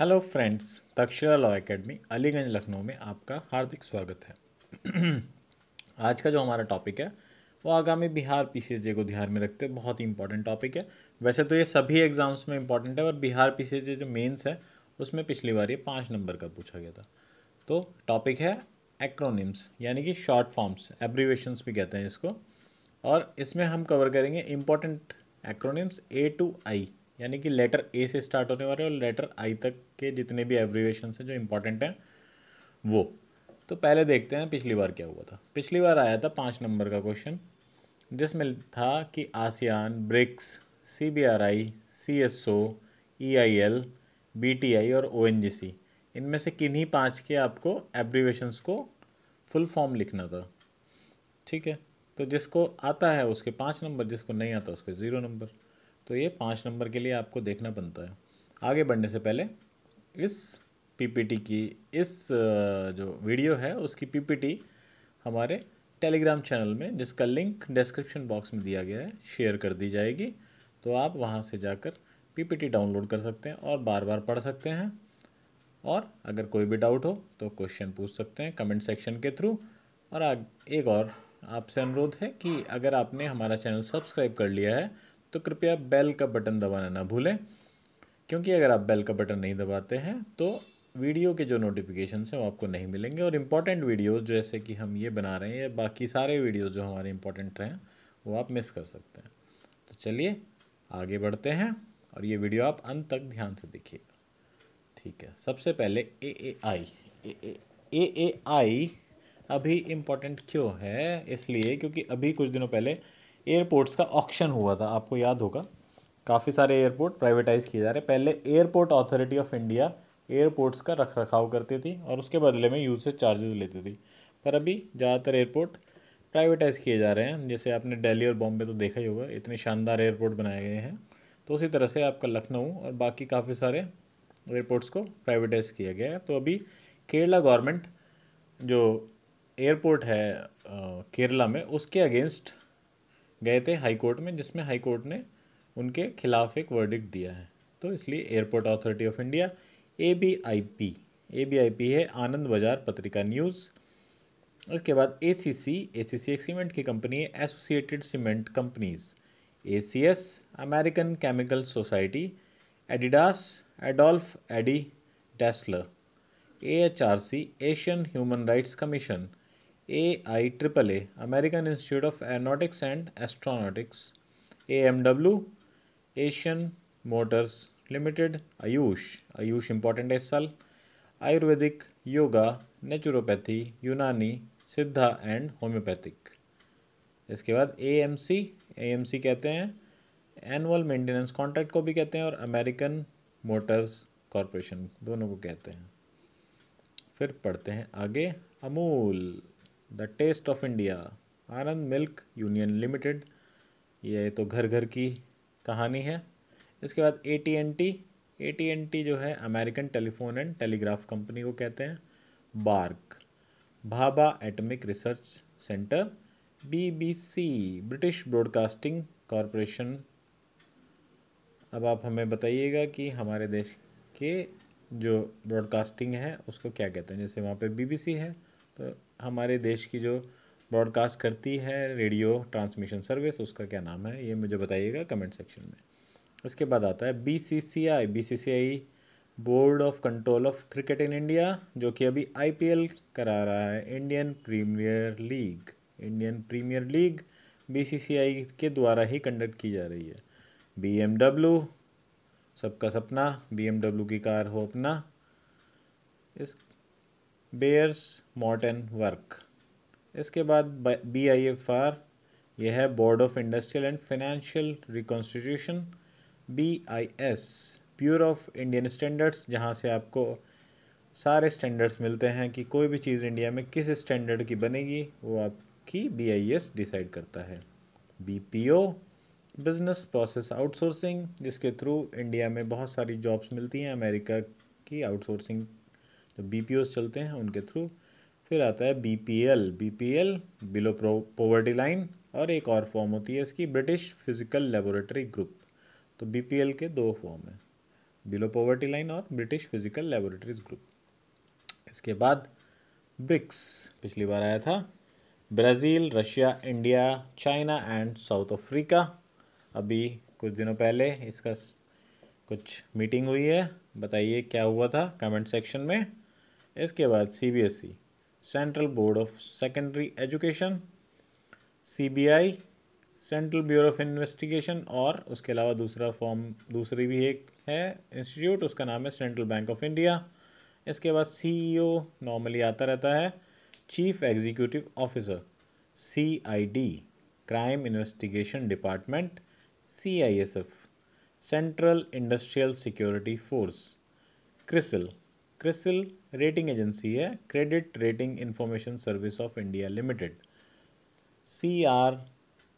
hello friends Takshashila law academy Aliganj Lucknow में आपका हार्दिक स्वागत है आज का जो हमारा टॉपिक है वो आगामी बिहार पीसीजे को ध्यान में रखते हुए बहुत ही इंपॉर्टेंट टॉपिक है वैसे तो ये सभी एग्जाम्स में इंपॉर्टेंट है और बिहार पीसीजे जो मेंस है उसमें पिछली बार ये पाँच नंबर का पूछा गया था तो टॉपिक है एक्रोनिम्स यानी कि शॉर्ट फॉर्म्स एब्रीवेशंस भी कहते हैं इसको और इसमें हम कवर करेंगे important acronyms A to I यानी कि लेटर ए से स्टार्ट होने वाले और लेटर आई तक के जितने भी एब्रीवेशन हैं जो इम्पोर्टेंट हैं वो तो पहले देखते हैं पिछली बार क्या हुआ था पिछली बार आया था पाँच नंबर का क्वेश्चन जिसमें था कि ASEAN BRICS C B R I C S O E I L B T I और ओ एन जी सी इनमें से किन्हीं पाँच के आपको एब्रीवेशंस को फुल फॉर्म लिखना था ठीक है तो जिसको आता है उसके पाँच नंबर जिसको नहीं आता उसके ज़ीरो नंबर तो ये पाँच नंबर के लिए आपको देखना बनता है आगे बढ़ने से पहले इस पीपीटी की इस जो वीडियो है उसकी पीपीटी हमारे टेलीग्राम चैनल में जिसका लिंक डिस्क्रिप्शन बॉक्स में दिया गया है शेयर कर दी जाएगी तो आप वहाँ से जाकर पीपीटी डाउनलोड कर सकते हैं और बार बार पढ़ सकते हैं और अगर कोई भी डाउट हो तो क्वेश्चन पूछ सकते हैं कमेंट सेक्शन के थ्रू और आग एक और आपसे अनुरोध है कि अगर आपने हमारा चैनल सब्सक्राइब कर लिया है तो कृपया बेल का बटन दबाना ना भूलें क्योंकि अगर आप बेल का बटन नहीं दबाते हैं तो वीडियो के जो नोटिफिकेशन हैं वो आपको नहीं मिलेंगे और इम्पॉर्टेंट वीडियोज़ जैसे कि हम ये बना रहे हैं या बाकी सारे वीडियोज़ जो हमारे इंपॉर्टेंट हैं वो आप मिस कर सकते हैं तो चलिए आगे बढ़ते हैं और ये वीडियो आप अंत तक ध्यान से देखिएगा ठीक है सबसे पहले ए ए आई ए ए आई अभी इम्पोर्टेंट क्यों है इसलिए क्योंकि अभी कुछ दिनों पहले एयरपोर्ट्स का ऑक्शन हुआ था आपको याद होगा काफ़ी सारे एयरपोर्ट प्राइवेटाइज किए जा रहे पहले airport authority of India airports का रख रखाव करती थी और उसके बदले में यूजेज चार्जेस लेती थी पर अभी ज़्यादातर एयरपोर्ट प्राइवेटाइज किए जा रहे हैं जैसे आपने दिल्ली और बॉम्बे तो देखा ही होगा इतने शानदार एयरपोर्ट बनाए गए हैं तो उसी तरह से आपका लखनऊ और बाकी काफ़ी सारे एयरपोर्ट्स को प्राइवेटाइज किया गया है तो अभी केरला गवर्नमेंट जो एयरपोर्ट है केरला में उसके अगेंस्ट गए थे हाई कोर्ट में जिसमें हाई कोर्ट ने उनके खिलाफ एक वर्डिक्ट दिया है तो इसलिए airport authority of India A B I P A B I P है आनंद बाजार पत्रिका न्यूज़ उसके बाद ए सी सी ए सी सी एक सीमेंट की कंपनी है associated cement companies A C S American chemical society Adidas Adolf Adi Dassler A H R C Asian human rights commission A I triple A American institute of aeronautics and astronautics A M W Asian motors limited Ayush Ayush important है इस साल Ayurvedic yoga naturopathy यूनानी सिद्धा and homeopathic इसके बाद A M C A M C कहते हैं annual maintenance contract को भी कहते हैं और अमेरिकन मोटर्स कॉरपोरेशन दोनों को कहते हैं फिर पढ़ते हैं आगे Amul the taste of India Anand milk union limited ये तो घर घर की कहानी है इसके बाद A T N T A T N T जो है American telephone and telegraph company को कहते हैं BARC Bhabha atomic research centre B B C British broadcasting corporation अब आप हमें बताइएगा कि हमारे देश के जो ब्रॉडकास्टिंग है उसको क्या कहते हैं जैसे वहाँ पे बीबीसी है तो हमारे देश की जो ब्रॉडकास्ट करती है रेडियो ट्रांसमिशन सर्विस उसका क्या नाम है ये मुझे बताइएगा कमेंट सेक्शन में उसके बाद आता है B C C I B C C I board of control of cricket in India जो कि अभी आई पी एल करा रहा है Indian premier league Indian premier league B C C I के द्वारा ही कंडक्ट की जा रही है बी एम डब्ल्यू सबका सपना बी एम डब्ल्यू की कार हो अपना इस बेयर्स मॉडर्न वर्क इसके बाद बी आई एफ आर यह है board of industrial and financial reconstitution B I S bureau of Indian standards जहाँ से आपको सारे स्टैंडर्ड्स मिलते हैं कि कोई भी चीज़ इंडिया में किस स्टैंडर्ड की बनेगी वो आपकी बी आई एस डिसाइड करता है B P O business process outsourcing जिसके थ्रू इंडिया में बहुत सारी जॉब्स मिलती हैं अमेरिका की आउटसोर्सिंग तो बी चलते हैं उनके थ्रू फिर आता है B P L B P L below poverty line और एक और फॉर्म होती है इसकी ब्रिटिश फिजिकल लेबोरेटरी ग्रुप तो बी पी एल के दो फॉर्म हैं बिलो पॉवर्टी लाइन और ब्रिटिश फिजिकल लेबोरेटरीज ग्रुप इसके बाद ब्रिक्स पिछली बार आया था Brazil Russia India China and South Africa अभी कुछ दिनों पहले इसका कुछ मीटिंग हुई है बताइए क्या हुआ था कमेंट सेक्शन में इसके बाद CBSE central board of secondary education CBI central bureau of investigation और उसके अलावा दूसरा फॉर्म दूसरी भी एक है इंस्टीट्यूट उसका नाम है सेंट्रल बैंक ऑफ इंडिया इसके बाद सीईओ नॉर्मली e आता रहता है chief executive officer CID crime investigation department CISF central industrial security force CRISIL CRISIL rating agency है credit rating information service of India limited C R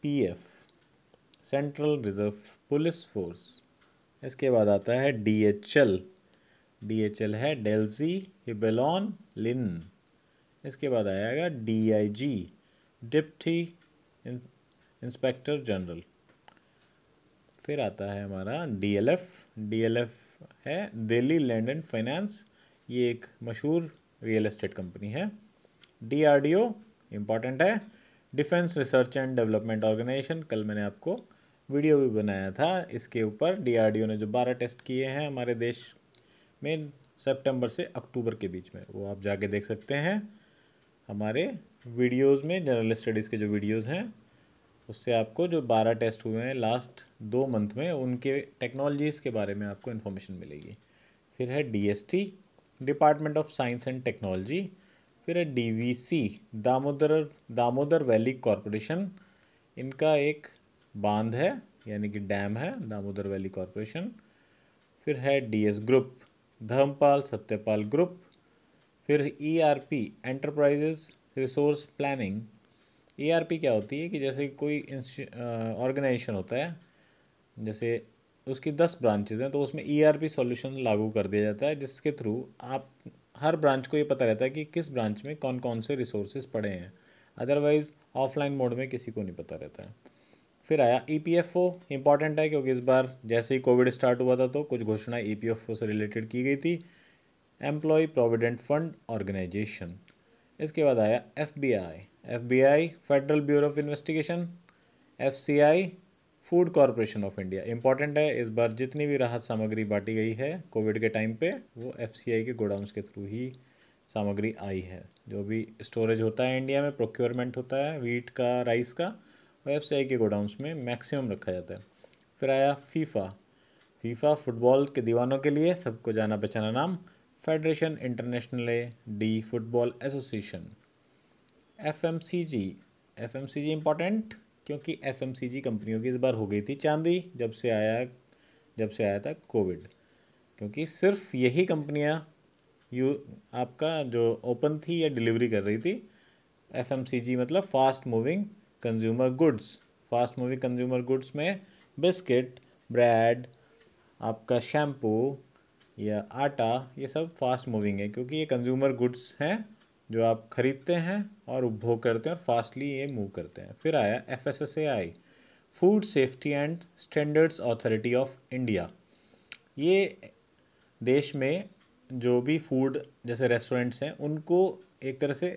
P F central reserve police force इसके बाद आता है D H L D H L है Dalsey Hillblom Lynn इसके बाद आएगा D I G deputy inspector general फिर आता है हमारा D L F D L F है दिल्ली लैंड एंड फाइनेंस ये एक मशहूर रियल एस्टेट कंपनी है D R D O important है defence research and development organisation कल मैंने आपको वीडियो भी बनाया था इसके ऊपर डी डी आर ओ ने जो बारह टेस्ट किए हैं हमारे देश में सेप्टेम्बर से अक्टूबर के बीच में वो आप जाके देख सकते हैं हमारे वीडियोज़ में जनरल स्टडीज़ के जो वीडियोज़ हैं उससे आपको जो बारह टेस्ट हुए हैं लास्ट दो मंथ में उनके टेक्नोलॉजीज़ के बारे में आपको इन्फॉर्मेशन मिलेगी फिर है D S T department of science and technology फिर है C Damodar Damodar valley corporation इनका एक बांध है यानी कि डैम है दामोदर वैली कॉरपोरेशन फिर है D S group Dharampal Satyapal group फिर E R P enterprises resource planning E R P क्या होती है कि जैसे कोई ऑर्गेनाइजेशन होता है जैसे उसकी दस ब्रांचेज हैं तो उसमें ई आर पी सोल्यूशन लागू कर दिया जाता है जिसके थ्रू आप हर ब्रांच को ये पता रहता है कि किस ब्रांच में कौन कौन से रिसोर्सेज पड़े हैं अदरवाइज़ ऑफलाइन मोड में किसी को नहीं पता रहता है फिर आया E P F O important है क्योंकि इस बार जैसे ही कोविड स्टार्ट हुआ था तो कुछ घोषणा ई पी एफ ओ से रिलेटेड की गई थी एम्प्लॉय प्रोविडेंट फंड ऑर्गेनाइजेशन इसके बाद आया F B I F B I federal bureau of investigation F C I food corporation of India important है इस बार जितनी भी राहत सामग्री बांटी गई है कोविड के टाइम पे वो एफ के गोडाउंस के थ्रू ही सामग्री आई है जो भी स्टोरेज होता है इंडिया में प्रोक्योरमेंट होता है वीट का राइस का वो एफ के गोडाउंस में मैक्सिमम रखा जाता है फिर आया फीफा फीफा फुटबॉल के दीवानों के लिए सबको जाना पहचाना नाम federation international de football association F M C G F M C G important क्योंकि एफ कंपनियों की इस बार हो गई थी चांदी जब से आया जब से आया था कोविड क्योंकि सिर्फ यही कंपनियां यू आपका जो ओपन थी या डिलीवरी कर रही थी एफ मतलब fast moving consumer goods fast moving consumer goods में बिस्किट ब्रेड आपका शैम्पू या आटा ये सब फास्ट मूविंग है क्योंकि ये कंज्यूमर गुड्स हैं जो आप खरीदते हैं और उपभोग करते हैं और फास्टली ये मूव करते हैं फिर आया F S S A I food safety and standards authority of India ये देश में जो भी फूड जैसे रेस्टोरेंट्स हैं उनको एक तरह से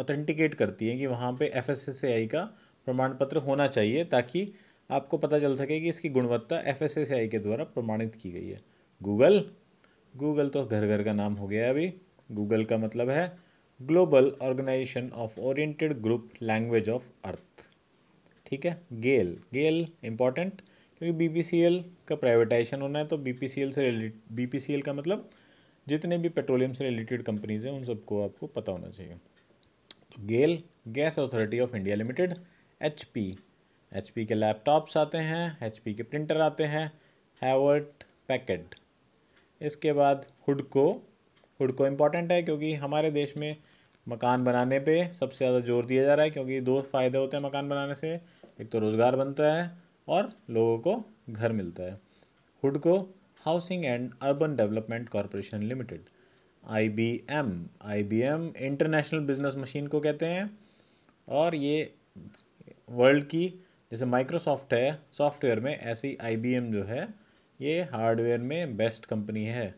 ऑथेंटिकेट करती है कि वहाँ पे F S S A I का प्रमाण पत्र होना चाहिए ताकि आपको पता चल सके कि इसकी गुणवत्ता F S S A I के द्वारा प्रमाणित की गई है गूगल गूगल तो घर घर का नाम हो गया अभी गूगल का मतलब है global organisation of oriented group language of earth ठीक है गेल गेल इंपॉर्टेंट क्योंकि बीपीसीएल का प्राइवेटाइजेशन होना है तो बीपीसीएल से सी बीपीसीएल का मतलब जितने भी पेट्रोलियम से रिलेटेड कंपनीज हैं उन सबको आपको पता होना चाहिए तो GAIL gas authority of India limited H P H P के लैपटॉप्स आते हैं एच पी के प्रिंटर आते हैं हैवर्ट पैकेट इसके बाद हुडको को इम्पॉर्टेंट है क्योंकि हमारे देश में मकान बनाने पे सबसे ज़्यादा जोर दिया जा रहा है क्योंकि दो फ़ायदे होते हैं मकान बनाने से एक तो रोज़गार बनता है और लोगों को घर मिलता है हुड को housing and urban development corporation limited I B M I B M international business machine को कहते हैं और ये वर्ल्ड की जैसे माइक्रोसॉफ्ट है सॉफ्टवेयर में ऐसी आई बी एम जो है ये हार्डवेयर में बेस्ट कंपनी है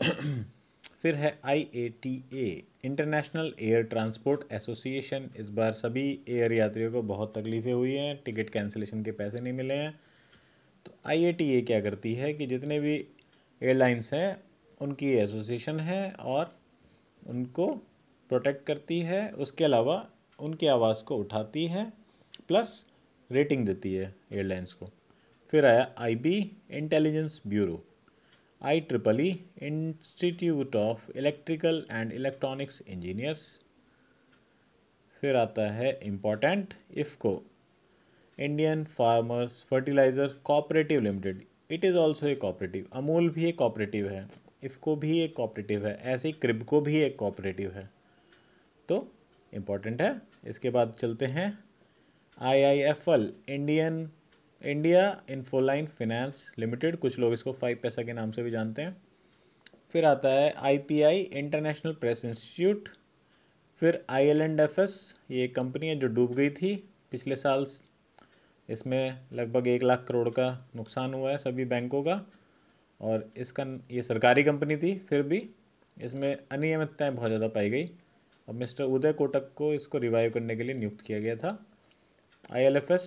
फिर है I A T A international air transport association इस बार सभी एयर यात्रियों को बहुत तकलीफ़ें हुई हैं टिकट कैंसिलेशन के पैसे नहीं मिले हैं तो आई ए टी ए क्या करती है कि जितने भी एयरलाइंस हैं उनकी एसोसिएशन है और उनको प्रोटेक्ट करती है उसके अलावा उनकी आवाज़ को उठाती है प्लस रेटिंग देती है एयरलाइंस को फिर आया I B intelligence bureau I triple E institute of electrical and electronics engineers फिर आता है important IFFCO Indian farmers fertilisers cooperative limited it is also a cooperative Amul भी एक कॉपरेटिव है इफ़को भी एक कॉपरेटिव है ऐसे ही क्रिबको भी एक कॉपरेटिव है तो इम्पोर्टेंट है इसके बाद चलते हैं I I F L Indian India infoline finance limited कुछ लोग इसको फाइव पैसा के नाम से भी जानते हैं फिर आता है आईपीआई इंटरनेशनल प्रेस इंस्टीट्यूट फिर I L and F S ये कंपनी है जो डूब गई थी पिछले साल इसमें लगभग एक लाख करोड़ का नुकसान हुआ है सभी बैंकों का और इसका ये सरकारी कंपनी थी फिर भी इसमें अनियमितताएँ बहुत ज़्यादा पाई गई और मिस्टर उदय कोटक को इसको रिवाइव करने के लिए नियुक्त किया गया था आई एल एफ एस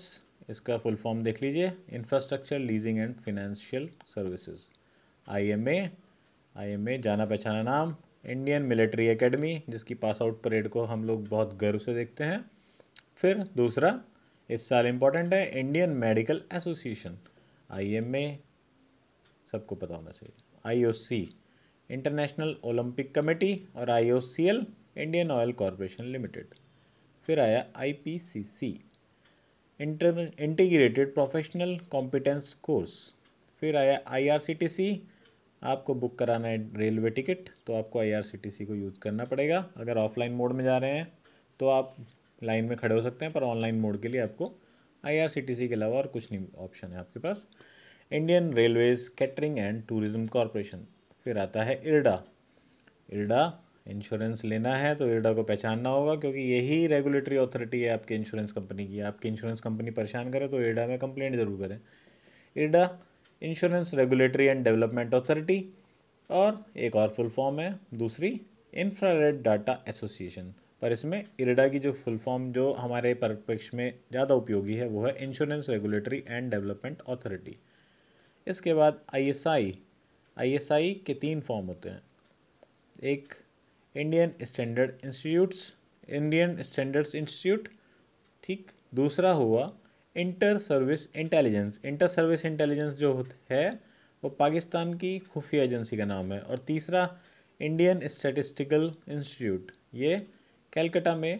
इसका फुल फॉर्म देख लीजिए infrastructure leasing and financial services IMA IMA जाना पहचाना नाम इंडियन मिलिट्री एकेडमी जिसकी पास आउट परेड को हम लोग बहुत गर्व से देखते हैं फिर दूसरा इस साल इम्पॉर्टेंट है इंडियन मेडिकल एसोसिएशन आईएमए सबको पता होना चाहिए आईओसी इंटरनेशनल ओलंपिक कमेटी और IOCL Indian oil corporation limited फिर आया IPCC inter integrated professional competence course फिर आया आईआरसीटीसी आपको बुक कराना है रेलवे टिकट तो आपको आईआरसीटीसी को यूज़ करना पड़ेगा अगर ऑफलाइन मोड में जा रहे हैं तो आप लाइन में खड़े हो सकते हैं पर ऑनलाइन मोड के लिए आपको आईआरसीटीसी के अलावा और कुछ नहीं ऑप्शन है आपके पास Indian railways catering and tourism corporation फिर आता है इरडा इरडा इंश्योरेंस लेना है तो इरडा को पहचानना होगा क्योंकि यही रेगुलेटरी अथॉरिटी है आपके इंश्योरेंस कंपनी की आपकी इंश्योरेंस कंपनी परेशान करे तो इरडा में कंप्लेंट ज़रूर करें IRDA insurance regulatory and development authority और एक और फुल फॉर्म है दूसरी इंफ्रारेड डाटा एसोसिएशन पर इसमें इरडा की जो फुल फॉर्म जो हमारे परिप्रेक्ष्य में ज़्यादा उपयोगी है वो है insurance regulatory and development authority इसके बाद आईएसआई आईएसआई के तीन फॉर्म होते हैं एक Indian standard institutes Indian standards institute ठीक दूसरा हुआ inter service intelligence inter service intelligence जो है वो पाकिस्तान की खुफिया एजेंसी का नाम है और तीसरा इंडियन स्टेटिस्टिकल इंस्टीट्यूट ये कैलकटा में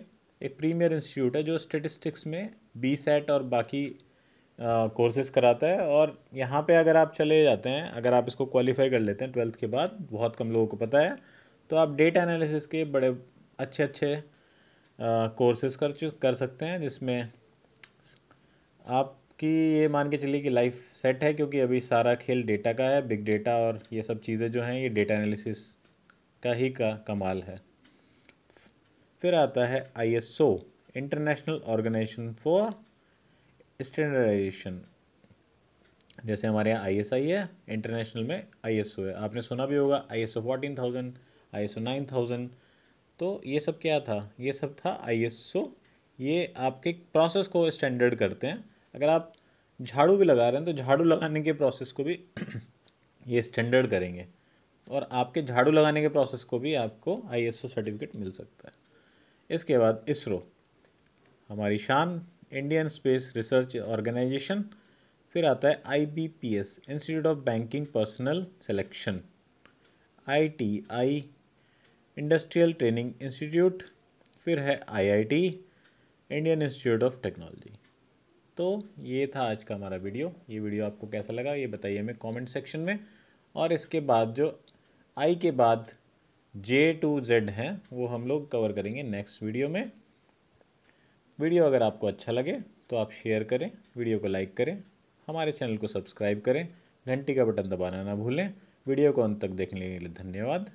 एक प्रीमियर इंस्टीट्यूट है जो स्टेटिस्टिक्स में बी सेट और बाकी कोर्सेज कराता है और यहाँ पे अगर आप चले जाते हैं अगर आप इसको क्वालिफाई कर लेते हैं ट्वेल्थ के बाद बहुत कम लोगों को पता है तो आप डेटा एनालिसिस के बड़े अच्छे अच्छे कोर्सेज कर कर सकते हैं जिसमें आपकी ये मान के चलिए कि लाइफ सेट है क्योंकि अभी सारा खेल डेटा का है बिग डेटा और ये सब चीज़ें जो हैं ये डेटा एनालिसिस का ही का कमाल है फिर आता है ISO international organisation for standardisation जैसे हमारे यहाँ आईएसआई है इंटरनेशनल में आईएसओ है आपने सुना भी होगा ISO thousand I S O nine thousand तो ये सब क्या था ये सब था आई एस ओ ये आपके प्रोसेस को स्टैंडर्ड करते हैं अगर आप झाड़ू भी लगा रहे हैं तो झाड़ू लगाने के प्रोसेस को भी ये स्टैंडर्ड करेंगे और आपके झाड़ू लगाने के प्रोसेस को भी आपको आई एस ओ सर्टिफिकेट मिल सकता है इसके बाद इसरो हमारी शान इंडियन स्पेस रिसर्च ऑर्गेनाइजेशन फिर आता है I B P S institute of banking personal selection I T I industrial training institute फिर है IIT Indian institute of technology तो ये था आज का हमारा वीडियो ये वीडियो आपको कैसा लगा ये बताइए हमें कमेंट सेक्शन में और इसके बाद जो आई के बाद जे टू जेड हैं वो हम लोग कवर करेंगे नेक्स्ट वीडियो में वीडियो अगर आपको अच्छा लगे तो आप शेयर करें वीडियो को लाइक करें हमारे चैनल को सब्सक्राइब करें घंटी का बटन दबाना ना भूलें वीडियो को अंत तक देखने के लिए धन्यवाद